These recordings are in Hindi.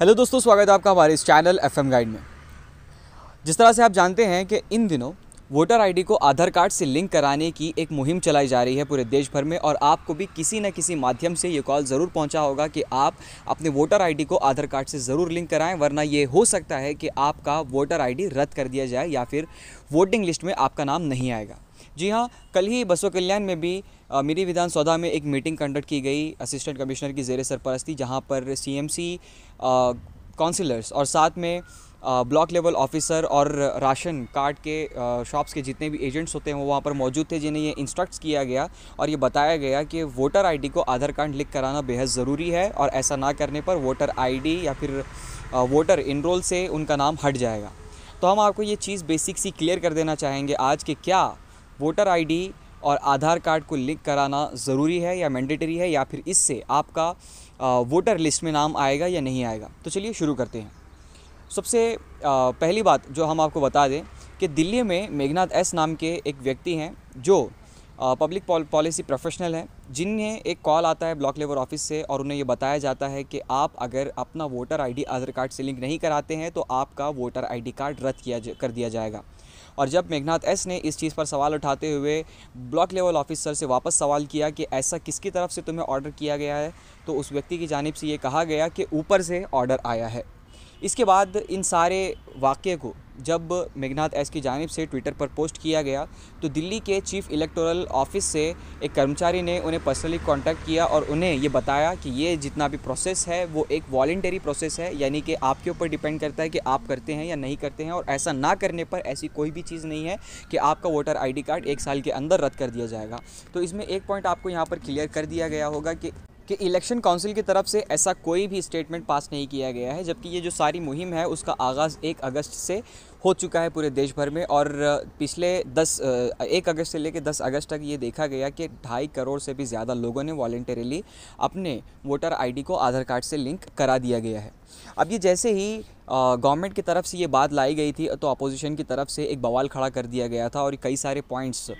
हेलो दोस्तों स्वागत है आपका हमारे इस चैनल एफ गाइड में जिस तरह से आप जानते हैं कि इन दिनों वोटर आईडी को आधार कार्ड से लिंक कराने की एक मुहिम चलाई जा रही है पूरे देश भर में और आपको भी किसी न किसी माध्यम से ये कॉल ज़रूर पहुंचा होगा कि आप अपने वोटर आईडी को आधार कार्ड से ज़रूर लिंक कराएं वरना ये हो सकता है कि आपका वोटर आईडी रद्द कर दिया जाए या फिर वोटिंग लिस्ट में आपका नाम नहीं आएगा जी हाँ कल ही बसो कल्याण में भी मिरी मेरी विधान सौदा में एक मीटिंग कंडक्ट की गई असिस्टेंट कमिश्नर की जेर सरपरस्ती जहाँ पर सी काउंसिलर्स और साथ में ब्लॉक लेवल ऑफिसर और राशन कार्ड के शॉप्स के जितने भी एजेंट्स होते हैं वो वहाँ पर मौजूद थे जिन्हें ये इंस्ट्रक्ट्स किया गया और ये बताया गया कि वोटर आईडी को आधार कार्ड लिंक कराना बेहद ज़रूरी है और ऐसा ना करने पर वोटर आईडी या फिर वोटर इनरोल से उनका नाम हट जाएगा तो हम आपको ये चीज़ बेसिक सी क्लियर कर देना चाहेंगे आज के क्या वोटर आई और आधार कार्ड को लिंक कराना ज़रूरी है या मैंडेटरी है या फिर इससे आपका वोटर लिस्ट में नाम आएगा या नहीं आएगा तो चलिए शुरू करते हैं सबसे पहली बात जो हम आपको बता दें कि दिल्ली में मेघनाथ एस नाम के एक व्यक्ति हैं जो पब्लिक पॉलिसी प्रोफेशनल हैं जिन्हें एक कॉल आता है ब्लॉक लेवल ऑफिस से और उन्हें ये बताया जाता है कि आप अगर अपना वोटर आईडी आधार कार्ड से लिंक नहीं कराते हैं तो आपका वोटर आईडी कार्ड रद्द किया कर दिया जाएगा और जब मेघनाथ एस ने इस चीज़ पर सवाल उठाते हुए ब्लॉक लेवल ऑफिसर से वापस सवाल किया कि ऐसा किसकी तरफ से तुम्हें ऑर्डर किया गया है तो उस व्यक्ति की जानब से ये कहा गया कि ऊपर से ऑर्डर आया है इसके बाद इन सारे वाक़े को जब मेघनाथ एस की जानब से ट्विटर पर पोस्ट किया गया तो दिल्ली के चीफ इलेक्टोरल ऑफिस से एक कर्मचारी ने उन्हें पर्सनली कांटेक्ट किया और उन्हें ये बताया कि ये जितना भी प्रोसेस है वो एक वॉल्टरी प्रोसेस है यानी कि आपके ऊपर डिपेंड करता है कि आप करते हैं या नहीं करते हैं और ऐसा ना करने पर ऐसी कोई भी चीज़ नहीं है कि आपका वोटर आई कार्ड एक साल के अंदर रद्द कर दिया जाएगा तो इसमें एक पॉइंट आपको यहाँ पर क्लियर कर दिया गया होगा कि कि इलेक्शन काउंसिल की तरफ से ऐसा कोई भी स्टेटमेंट पास नहीं किया गया है जबकि ये जो सारी मुहिम है उसका आगाज़ एक अगस्त से हो चुका है पूरे देश भर में और पिछले 10 एक अगस्त से लेकर 10 अगस्त तक ये देखा गया कि ढाई करोड़ से भी ज़्यादा लोगों ने वॉल्टरली अपने वोटर आईडी को आधार कार्ड से लिंक करा दिया गया है अब ये जैसे ही गवर्नमेंट की तरफ से ये बात लाई गई थी तो अपोजिशन की तरफ से एक बवाल खड़ा कर दिया गया था और कई सारे पॉइंट्स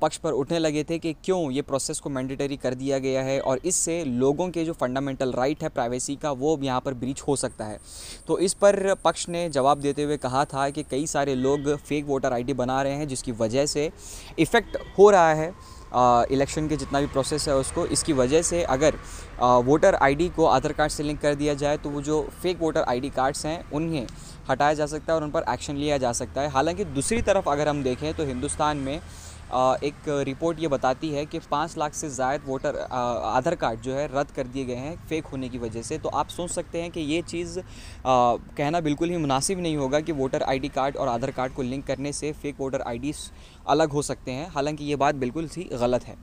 पक्ष पर उठने लगे थे कि क्यों ये प्रोसेस को मैंडेटरी कर दिया गया है और इससे लोगों के जो फंडामेंटल राइट है प्राइवेसी का वो यहाँ पर ब्रीच हो सकता है तो इस पर पक्ष ने जवाब देते हुए कहा था कहा कि कई सारे लोग फेक वोटर आईडी बना रहे हैं जिसकी वजह से इफ़ेक्ट हो रहा है इलेक्शन के जितना भी प्रोसेस है उसको इसकी वजह से अगर वोटर आईडी को आधार कार्ड से लिंक कर दिया जाए तो वो जो फेक वोटर आईडी कार्ड्स हैं उन्हें हटाया जा सकता है और उन पर एक्शन लिया जा सकता है हालांकि दूसरी तरफ अगर हम देखें तो हिंदुस्तान में एक रिपोर्ट ये बताती है कि पाँच लाख से ज़ायद वोटर आधार कार्ड जो है रद्द कर दिए गए हैं फेक होने की वजह से तो आप सोच सकते हैं कि ये चीज़ कहना बिल्कुल ही मुनासिब नहीं होगा कि वोटर आईडी कार्ड और आधार कार्ड को लिंक करने से फेक वोटर आई अलग हो सकते हैं हालांकि ये बात बिल्कुल ही गलत है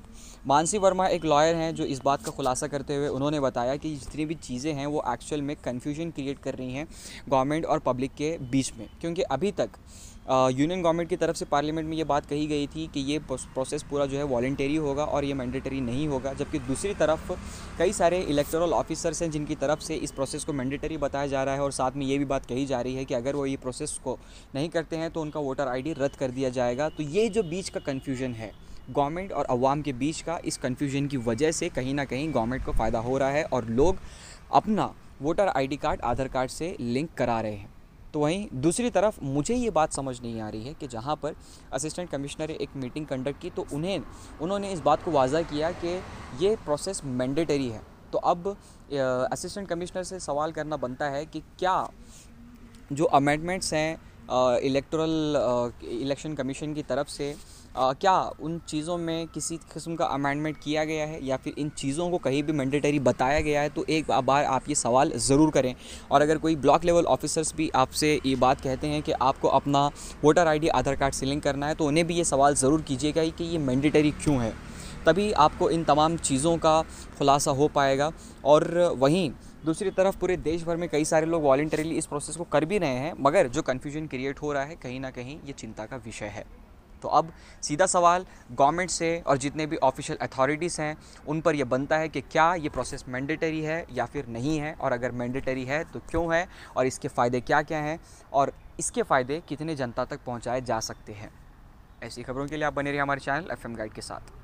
मानसी वर्मा एक लॉयर हैं जो इस बात का खुलासा करते हुए उन्होंने बताया कि जितनी भी चीज़ें हैं वो एक्चुअल में कन्फ्यूजन क्रिएट कर रही हैं गवर्नमेंट और पब्लिक के बीच में क्योंकि अभी तक यूनियन गवर्नमेंट की तरफ से पार्लियामेंट में ये बात कही गई थी कि ये प्रोसेस पूरा जो है वॉल्टरी होगा और ये मैंडेटरी नहीं होगा जबकि दूसरी तरफ कई सारे इलेक्टोरल ऑफिसर्स हैं जिनकी तरफ से इस प्रोसेस को मैंडेटरी बताया जा रहा है और साथ में ये भी बात कही जा रही है कि अगर वो ये प्रोसेस को नहीं करते हैं तो उनका वोटर आई रद्द कर दिया जाएगा तो ये जो बीच का कन्फ्यूजन है गवर्नमेंट और अवाम के बीच का इस कन्फ्यूजन की वजह से कहीं ना कहीं गवर्नमेंट को फ़ायदा हो रहा है और लोग अपना voter ID card Aadhaar card से लिंक करा रहे हैं तो वहीं दूसरी तरफ मुझे ये बात समझ नहीं आ रही है कि जहाँ पर असिस्टेंट कमिश्नर एक मीटिंग कंडक्ट की तो उन्हें उन्होंने इस बात को वाजा किया कि ये प्रोसेस मैंडेटरी है तो अब असिस्टेंट कमिश्नर से सवाल करना बनता है कि क्या जो अमेंडमेंट्स हैं इलेक्टोरल इलेक्शन कमीशन की तरफ से आ, क्या उन चीज़ों में किसी किस्म का अमेंडमेंट किया गया है या फिर इन चीज़ों को कहीं भी मैंडेटरी बताया गया है तो एक बार आप ये सवाल ज़रूर करें और अगर कोई ब्लॉक लेवल ऑफिसर्स भी आपसे ये बात कहते हैं कि आपको अपना वोटर आईडी आधार कार्ड से लिंक करना है तो उन्हें भी ये सवाल ज़रूर कीजिएगा कि ये मैंडेटरी क्यों है तभी आपको इन तमाम चीज़ों का खुलासा हो पाएगा और वहीं दूसरी तरफ पूरे देश भर में कई सारे लोग वॉल्टरीली इस प्रोसेस को कर भी रहे हैं मगर जो कन्फ्यूजन क्रिएट हो रहा है कहीं ना कहीं ये चिंता का विषय है तो अब सीधा सवाल गवर्नमेंट से और जितने भी ऑफिशियल अथॉरिटीज़ हैं उन पर यह बनता है कि क्या ये प्रोसेस मैंडेटरी है या फिर नहीं है और अगर मैंडेटरी है तो क्यों है और इसके फ़ायदे क्या क्या हैं और इसके फ़ायदे कितने जनता तक पहुँचाए जा सकते हैं ऐसी खबरों के लिए आप बने रहिए हमारे चैनल एफ गाइड के साथ